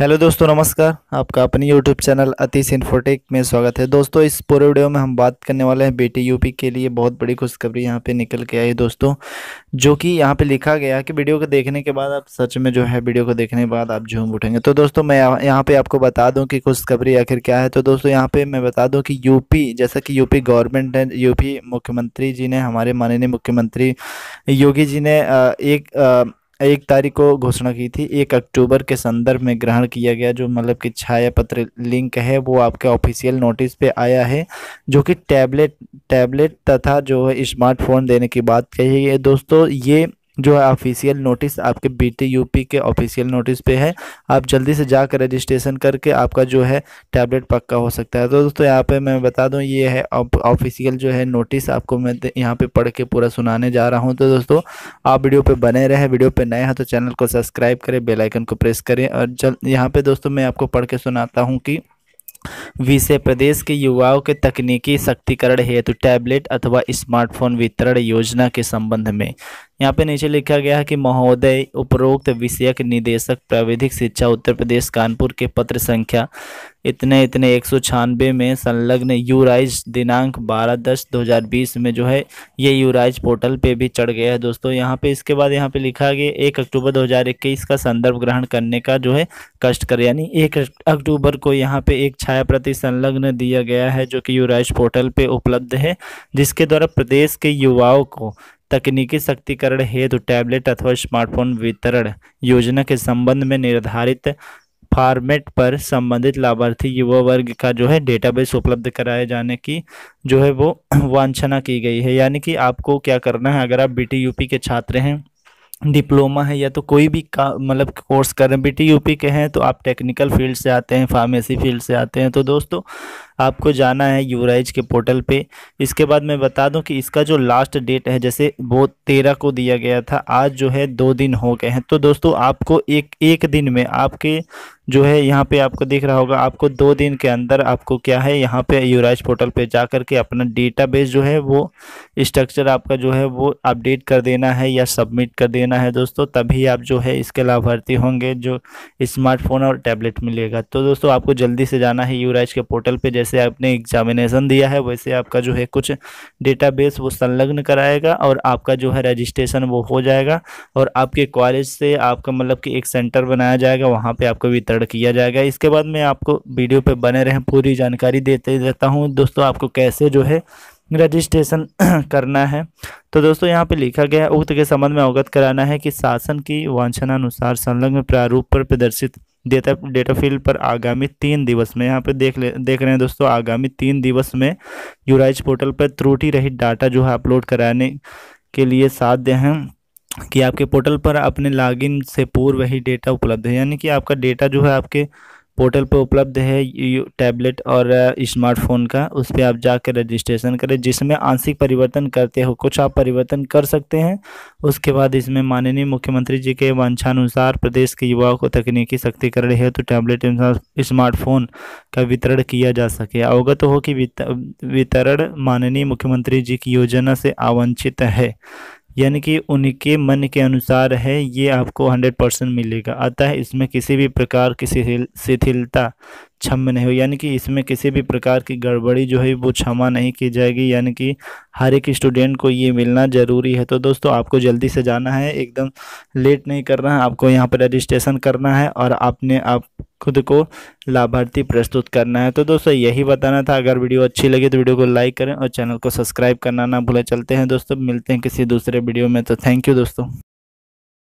hello दोस्तों नमस्कार आपका अपनी यूट्यूब चैनल अतिश इन्फोटेक में स्वागत है दोस्तों इस पूरे वीडियो में हम बात करने वाले हैं बेटी यूपी के लिए बहुत बड़ी खुशखबरी यहाँ पे निकल के आई दोस्तों जो कि यहाँ पे लिखा गया कि वीडियो को देखने के बाद आप सच में जो है वीडियो को देखने के बाद आप झूम उठेंगे तो दोस्तों मैं यहाँ पर आपको बता दूँ कि खुशखबरी आखिर क्या है तो दोस्तों यहाँ पर मैं बता दूँ कि यूपी जैसा कि यूपी गवर्नमेंट है यूपी मुख्यमंत्री जी ने हमारे माननीय मुख्यमंत्री योगी जी ने एक एक तारीख को घोषणा की थी एक अक्टूबर के संदर्भ में ग्रहण किया गया जो मतलब कि छाया पत्र लिंक है वो आपके ऑफिशियल नोटिस पे आया है जो कि टैबलेट टैबलेट तथा जो है स्मार्टफोन देने की बात कही है दोस्तों ये जो है ऑफिशियल नोटिस आपके बीटी यूपी के ऑफिशियल नोटिस पे है आप जल्दी से जाकर रजिस्ट्रेशन करके आपका जो है टैबलेट पक्का हो सकता है तो दोस्तों यहाँ पे मैं बता दूँ ये है ऑफिशियल जो है नोटिस आपको मैं यहाँ पे पढ़ के पूरा सुनाने जा रहा हूँ तो दोस्तों आप वीडियो पे बने रहे वीडियो पे नए हैं तो चैनल को सब्सक्राइब करें बेलाइकन को प्रेस करें और जल यहाँ पर दोस्तों मैं आपको पढ़ के सुनाता हूँ कि विषय प्रदेश के युवाओं के तकनीकी शक्तिकरण हेतु टैबलेट अथवा स्मार्टफोन वितरण योजना के संबंध में यहाँ पे नीचे लिखा गया है कि महोदय उपरोक्त विषयक निदेशक प्राविधिक शिक्षा उत्तर प्रदेश कानपुर के पत्र संख्या इतने इतने एक सौ छियानवे में संलग्न यूराइज दिनांक बारह दस दो हज़ार बीस में जो है ये यूराइज पोर्टल पे भी चढ़ गया है दोस्तों यहाँ पे इसके बाद यहाँ पे लिखा गया एक अक्टूबर दो हज़ार इक्कीस का संदर्भ ग्रहण करने का जो है कष्ट कर यानी एक अक्टूबर को यहाँ पे एक छाया प्रति संलग्न दिया गया है जो कि यूराइज पोर्टल पर उपलब्ध है जिसके द्वारा प्रदेश के युवाओं को तकनीकी शक्तिकरण हेतु टैबलेट अथवा स्मार्टफोन वितरण योजना के संबंध में निर्धारित फॉर्मेट पर संबंधित लाभार्थी युवा वर्ग का जो है डेटाबेस उपलब्ध कराए जाने की जो है वो वांछना की गई है यानी कि आपको क्या करना है अगर आप बी के छात्र हैं डिप्लोमा है या तो कोई भी का मतलब कोर्स कर रहे हैं बी यूपी के हैं तो आप टेक्निकल फील्ड से आते हैं फार्मेसी फील्ड से आते हैं तो दोस्तों आपको जाना है यूराइज के पोर्टल पे इसके बाद मैं बता दूं कि इसका जो लास्ट डेट है जैसे वो तेरह को दिया गया था आज जो है दो दिन हो गए हैं तो दोस्तों आपको एक एक दिन में आपके जो है यहाँ पे आपको दिख रहा होगा आपको दो दिन के अंदर आपको क्या है यहाँ पे यूराइज पोर्टल पे जा करके अपना अपना डेटाबेस जो है वो स्ट्रक्चर आपका जो है वो अपडेट कर देना है या सबमिट कर देना है दोस्तों तभी आप जो है इसके लाभार्थी होंगे जो स्मार्टफोन और टैबलेट मिलेगा तो दोस्तों आपको जल्दी से जाना है यूराइज के पोर्टल पर जैसे आपने एग्जामिनेसन दिया है वैसे आपका जो है कुछ डेटा वो संलग्न कराएगा और आपका जो है रजिस्ट्रेशन वो हो जाएगा और आपके कॉलेज से आपका मतलब कि एक सेंटर बनाया जाएगा वहाँ पर आपको वितरण वितरण किया जाएगा इसके बाद मैं आपको वीडियो पे बने रहें पूरी जानकारी देते रहता हूँ दोस्तों आपको कैसे जो है रजिस्ट्रेशन करना है तो दोस्तों यहाँ पे लिखा गया है उक्त के संबंध में अवगत कराना है कि शासन की वांछनानुसार संलग्न प्रारूप पर प्रदर्शित डेटा डेटा फील्ड पर आगामी तीन दिवस में यहाँ पे देख ले देख रहे हैं दोस्तों आगामी तीन दिवस में यूराइज पोर्टल पर त्रुटि रहित डाटा जो है अपलोड कराने के लिए साध्य हैं कि आपके पोर्टल पर अपने लॉगिन से पूर्व ही डेटा उपलब्ध है यानी कि आपका डेटा जो है आपके पोर्टल पर उपलब्ध है टैबलेट और स्मार्टफोन का उस पर आप जाकर रजिस्ट्रेशन करें जिसमें आंशिक परिवर्तन करते हो कुछ आप परिवर्तन कर सकते हैं उसके बाद इसमें माननीय मुख्यमंत्री जी के वांछानुसार प्रदेश के युवाओं को तकनीकी शक्तिकरण है तो टैबलेट स्मार्टफोन का वितरण किया जा सके अवगत तो हो कि वितरण माननीय मुख्यमंत्री जी की योजना से आवंछित है यानी कि उनके मन के अनुसार है ये आपको हंड्रेड परसेंट मिलेगा अतः इसमें किसी भी प्रकार की शिथिलता क्षम नहीं हो यानी कि इसमें किसी भी प्रकार की गड़बड़ी जो है वो क्षमा नहीं की जाएगी यानी कि हर एक स्टूडेंट को ये मिलना ज़रूरी है तो दोस्तों आपको जल्दी से जाना है एकदम लेट नहीं करना है आपको यहाँ पर रजिस्ट्रेशन करना है और आपने आप खुद को लाभार्थी प्रस्तुत करना है तो दोस्तों यही बताना था अगर वीडियो अच्छी लगी तो वीडियो को लाइक करें और चैनल को सब्सक्राइब करना ना भूलें चलते हैं दोस्तों मिलते हैं किसी दूसरे वीडियो में तो थैंक यू दोस्तों